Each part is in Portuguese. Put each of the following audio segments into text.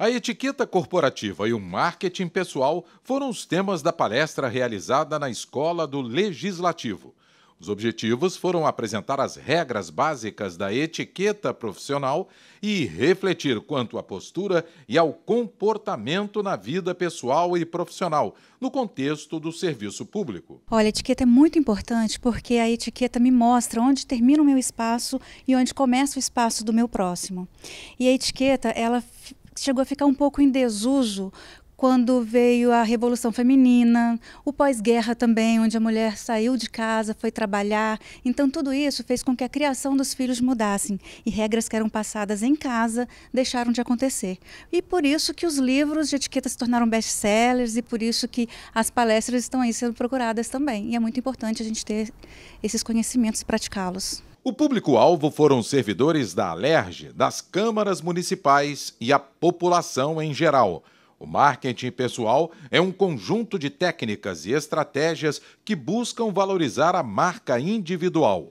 A etiqueta corporativa e o marketing pessoal foram os temas da palestra realizada na Escola do Legislativo. Os objetivos foram apresentar as regras básicas da etiqueta profissional e refletir quanto à postura e ao comportamento na vida pessoal e profissional, no contexto do serviço público. Olha, a etiqueta é muito importante porque a etiqueta me mostra onde termina o meu espaço e onde começa o espaço do meu próximo. E a etiqueta, ela chegou a ficar um pouco em desuso quando veio a Revolução Feminina, o pós-guerra também, onde a mulher saiu de casa, foi trabalhar. Então, tudo isso fez com que a criação dos filhos mudassem e regras que eram passadas em casa deixaram de acontecer. E por isso que os livros de etiqueta se tornaram best-sellers e por isso que as palestras estão aí sendo procuradas também. E é muito importante a gente ter esses conhecimentos e praticá-los. O público-alvo foram servidores da Alerj, das câmaras municipais e a população em geral. O marketing pessoal é um conjunto de técnicas e estratégias que buscam valorizar a marca individual.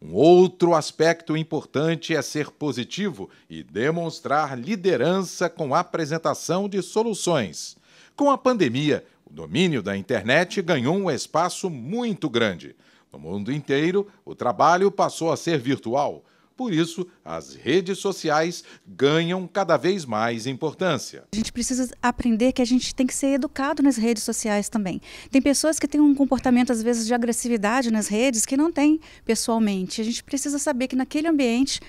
Um outro aspecto importante é ser positivo e demonstrar liderança com a apresentação de soluções. Com a pandemia, o domínio da internet ganhou um espaço muito grande. No mundo inteiro, o trabalho passou a ser virtual. Por isso, as redes sociais ganham cada vez mais importância. A gente precisa aprender que a gente tem que ser educado nas redes sociais também. Tem pessoas que têm um comportamento, às vezes, de agressividade nas redes que não tem pessoalmente. A gente precisa saber que naquele ambiente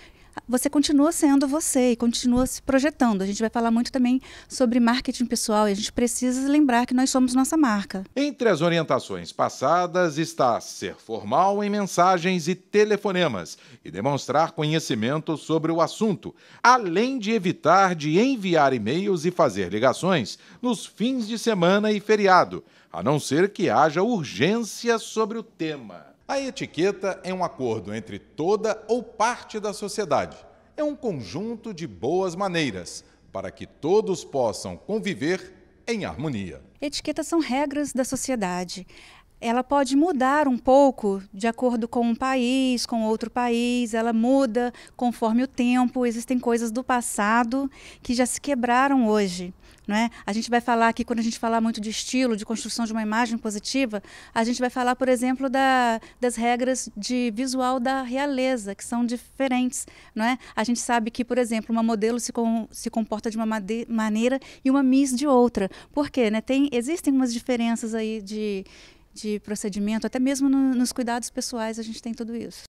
você continua sendo você e continua se projetando. A gente vai falar muito também sobre marketing pessoal e a gente precisa lembrar que nós somos nossa marca. Entre as orientações passadas está ser formal em mensagens e telefonemas e demonstrar conhecimento sobre o assunto, além de evitar de enviar e-mails e fazer ligações nos fins de semana e feriado, a não ser que haja urgência sobre o tema. A etiqueta é um acordo entre toda ou parte da sociedade. É um conjunto de boas maneiras para que todos possam conviver em harmonia. Etiquetas são regras da sociedade. Ela pode mudar um pouco de acordo com um país, com outro país, ela muda conforme o tempo. Existem coisas do passado que já se quebraram hoje. É? A gente vai falar aqui, quando a gente falar muito de estilo, de construção de uma imagem positiva, a gente vai falar, por exemplo, da, das regras de visual da realeza, que são diferentes. É? A gente sabe que, por exemplo, uma modelo se, com, se comporta de uma maneira e uma Miss de outra. Por quê? Né? Tem, existem umas diferenças aí de, de procedimento, até mesmo no, nos cuidados pessoais a gente tem tudo isso.